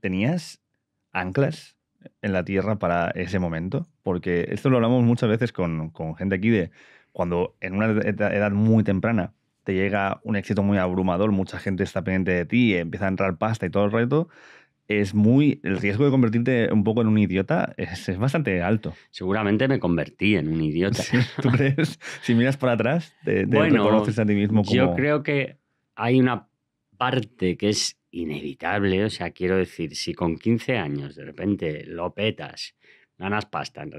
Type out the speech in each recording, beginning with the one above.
¿tenías anclas en la tierra para ese momento? Porque esto lo hablamos muchas veces con, gente aquí de cuando en una edad muy temprana te llega un éxito muy abrumador, mucha gente está pendiente de ti, empieza a entrar pasta y todo el reto, es muy. El riesgo de convertirte un poco en un idiota es, bastante alto. Seguramente me convertí en un idiota. ¿Tú crees? si miras para atrás, te, reconoces a ti mismo como. Yo creo que hay una parte que es inevitable. O sea, quiero decir, si con 15 años de repente lo petas, ganas pasta, en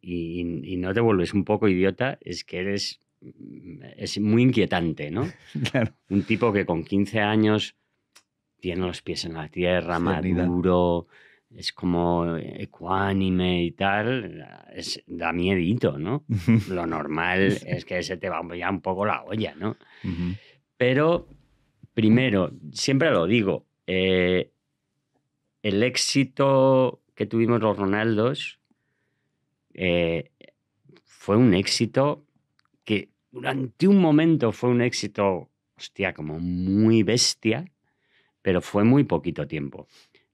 y, no te vuelves un poco idiota, es que eres mm, es muy inquietante, ¿no? Un tipo que con 15 años tiene los pies en la tierra, maduro, es como ecuánime y tal, da miedito, ¿no? Lo normal es que se te va ya un poco la olla, ¿no? Pero Primero, siempre lo digo, eh, el éxito que tuvimos los Ronaldos eh, fue un éxito que durante un momento fue un éxito, hostia, como muy bestia, pero fue muy poquito tiempo.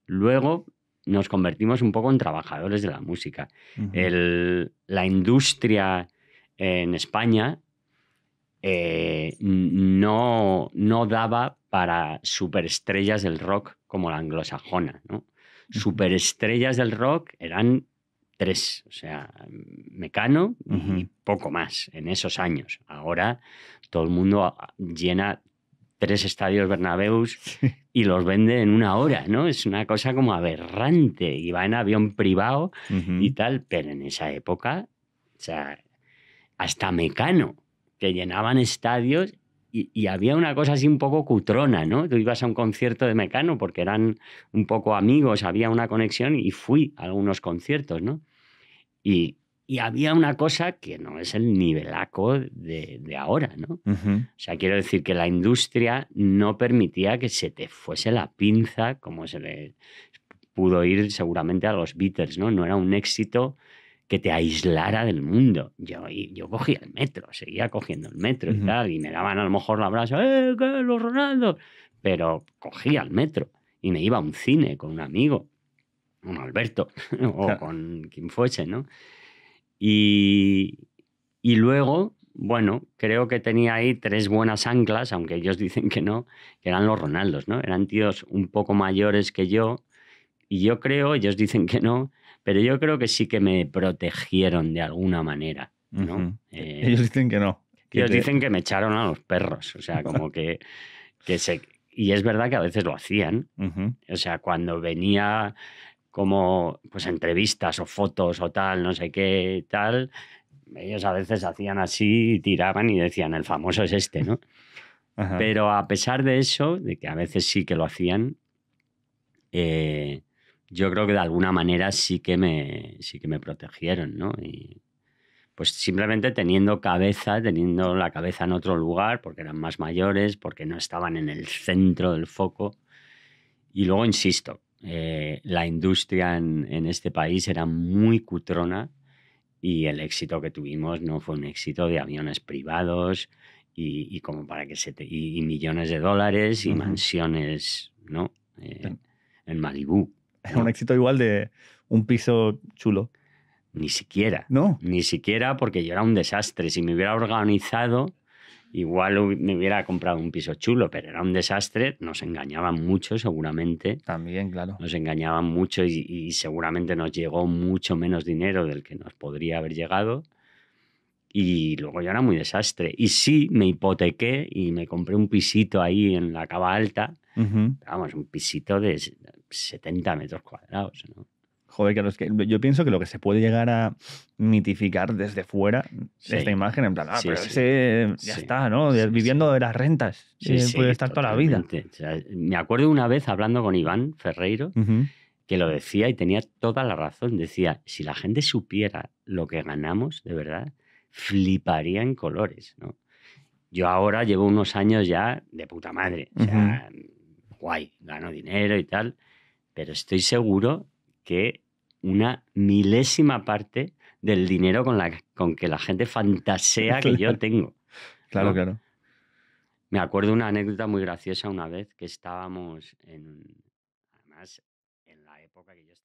Luego nos convertimos un poco en trabajadores de la música. la industria en España eh, no, no daba para superestrellas del rock como la anglosajona. ¿no? Superestrellas del rock eran tres, o sea, Mecano y poco más en esos años. Ahora todo el mundo llena tres estadios Bernabéus y los vende en una hora, ¿no? Es una cosa como aberrante y va en avión privado y tal, pero en esa época, o sea, hasta Mecano que llenaban estadios y, había una cosa así un poco cutrona, ¿no? Tú ibas a un concierto de Mecano porque eran un poco amigos, había una conexión y fui a algunos conciertos, ¿no? Y, había una cosa que no es el nivelaco de, de ahora, ¿no? O sea, quiero decir que la industria no permitía que se te fuese la pinza como se le pudo ir seguramente a los Beatles, ¿no? No era un éxito que te aislara del mundo. Yo, yo cogía el metro, seguía cogiendo el metro y tal, y me daban a lo mejor la brasa, ¡eh, qué, los Ronaldos! Pero cogía el metro y me iba a un cine con un amigo, un Alberto, o con quien fuese, ¿no? Y, y luego, bueno, creo que tenía ahí tres buenas anclas, aunque ellos dicen que no, que eran los Ronaldos, ¿no? Eran tíos un poco mayores que yo, y yo creo, ellos dicen que no, pero yo creo que sí que me protegieron de alguna manera. ¿no? Eh, ellos dicen que no. ellos dicen que me echaron a los perros. O sea, como que, que Y es verdad que a veces lo hacían. O sea, cuando venía como pues entrevistas o fotos o tal, no sé qué, tal, ellos a veces hacían así, tiraban y decían, el famoso es este, ¿no? Pero a pesar de eso, de que a veces sí que lo hacían, eh, yo creo que de alguna manera sí que me, sí que me protegieron, ¿no? Y pues simplemente teniendo cabeza, teniendo la cabeza en otro lugar, porque eran más mayores, porque no estaban en el centro del foco. Y luego, insisto, eh, la industria en, este país era muy cutrona y el éxito que tuvimos no fue un éxito de aviones privados y, como para que se millones de dólares y mansiones, ¿no? Eh, en Malibú. Era un éxito igual de un piso chulo. Ni siquiera. No. Ni siquiera porque yo era un desastre. Si me hubiera organizado, igual me hubiera comprado un piso chulo, pero era un desastre. Nos engañaban mucho, seguramente. También, claro. Nos engañaban mucho y, seguramente nos llegó mucho menos dinero del que nos podría haber llegado. Y luego yo era muy desastre. Y sí, me hipotequé y me compré un pisito ahí en la cava alta. Vamos, un pisito de 70 metros cuadrados, Joder, que, yo pienso que lo que se puede llegar a mitificar desde fuera esta imagen, en plan, ah, pero ese ya está, ¿no? Viviendo de las rentas, eh, puede estar toda la vida. me acuerdo una vez hablando con Iván Ferreiro, que lo decía y tenía toda la razón. Decía, si la gente supiera lo que ganamos, de verdad, fliparía en colores, ¿no? Yo ahora llevo unos años ya de puta madre, o sea, guay, gano dinero y tal pero estoy seguro que una milésima parte del dinero con, la, con que la gente fantasea que yo tengo. Claro, ¿no? claro. Me acuerdo una anécdota muy graciosa una vez que estábamos en, además, en la época que yo estaba